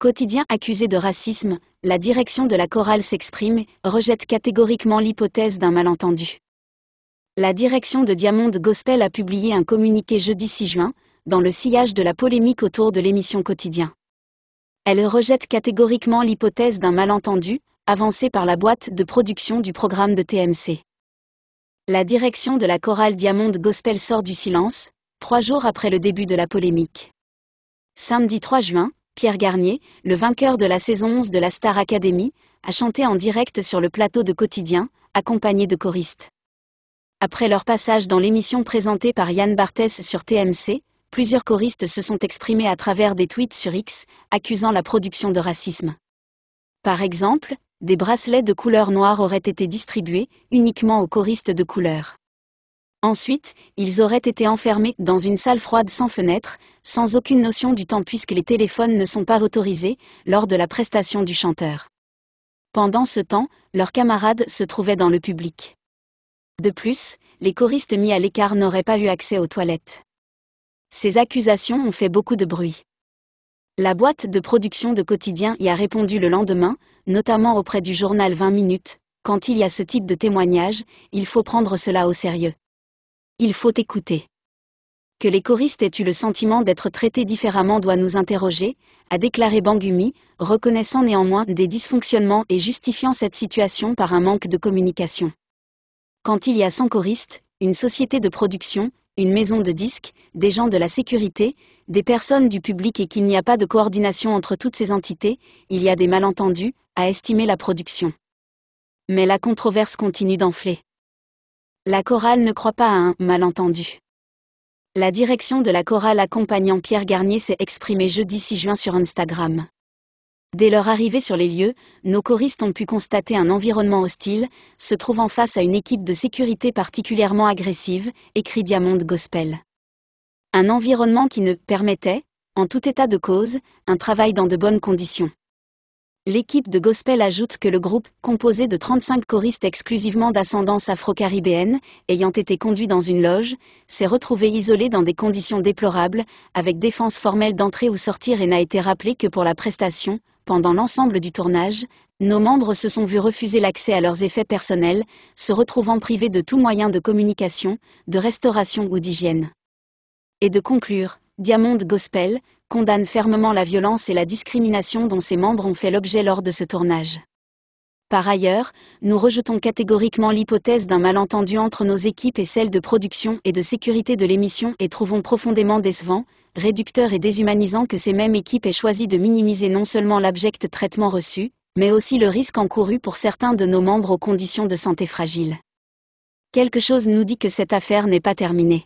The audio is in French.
Quotidien accusé de racisme, la direction de la chorale s'exprime, rejette catégoriquement l'hypothèse d'un malentendu. La direction de Diamond Gospel a publié un communiqué jeudi 6 juin, dans le sillage de la polémique autour de l'émission Quotidien. Elle rejette catégoriquement l'hypothèse d'un malentendu, avancée par la boîte de production du programme de TMC. La direction de la chorale Diamond Gospel sort du silence, trois jours après le début de la polémique. Samedi 3 juin, Pierre Garnier, le vainqueur de la saison 11 de la Star Academy, a chanté en direct sur le plateau de Quotidien, accompagné de choristes. Après leur passage dans l'émission présentée par Yann Barthès sur TMC, plusieurs choristes se sont exprimés à travers des tweets sur X, accusant la production de racisme. Par exemple, des bracelets de couleur noire auraient été distribués uniquement aux choristes de couleur. Ensuite, ils auraient été enfermés dans une salle froide sans fenêtre, sans aucune notion du temps puisque les téléphones ne sont pas autorisés, lors de la prestation du chanteur. Pendant ce temps, leurs camarades se trouvaient dans le public. De plus, les choristes mis à l'écart n'auraient pas eu accès aux toilettes. Ces accusations ont fait beaucoup de bruit. La boîte de production de Quotidien y a répondu le lendemain, notamment auprès du journal 20 minutes, quand il y a ce type de témoignage, il faut prendre cela au sérieux il faut écouter. Que les choristes aient eu le sentiment d'être traités différemment doit nous interroger, a déclaré Bangumi, reconnaissant néanmoins des dysfonctionnements et justifiant cette situation par un manque de communication. Quand il y a 100 choristes, une société de production, une maison de disques, des gens de la sécurité, des personnes du public et qu'il n'y a pas de coordination entre toutes ces entités, il y a des malentendus, a estimé la production. Mais la controverse continue d'enfler. La chorale ne croit pas à un malentendu. La direction de la chorale accompagnant Pierre Garnier s'est exprimée jeudi 6 juin sur Instagram. Dès leur arrivée sur les lieux, nos choristes ont pu constater un environnement hostile, se trouvant face à une équipe de sécurité particulièrement agressive, écrit Diamond Gospel. Un environnement qui ne permettait, en tout état de cause, un travail dans de bonnes conditions. L'équipe de gospel ajoute que le groupe, composé de 35 choristes exclusivement d'ascendance afro-caribéenne, ayant été conduit dans une loge, s'est retrouvé isolé dans des conditions déplorables, avec défense formelle d'entrée ou sortir et n'a été rappelé que pour la prestation. Pendant l'ensemble du tournage, nos membres se sont vus refuser l'accès à leurs effets personnels, se retrouvant privés de tout moyen de communication, de restauration ou d'hygiène. Et de conclure, Diamond Gospel, condamne fermement la violence et la discrimination dont ses membres ont fait l'objet lors de ce tournage. Par ailleurs, nous rejetons catégoriquement l'hypothèse d'un malentendu entre nos équipes et celles de production et de sécurité de l'émission et trouvons profondément décevant, réducteur et déshumanisant que ces mêmes équipes aient choisi de minimiser non seulement l'abject traitement reçu, mais aussi le risque encouru pour certains de nos membres aux conditions de santé fragiles. Quelque chose nous dit que cette affaire n'est pas terminée.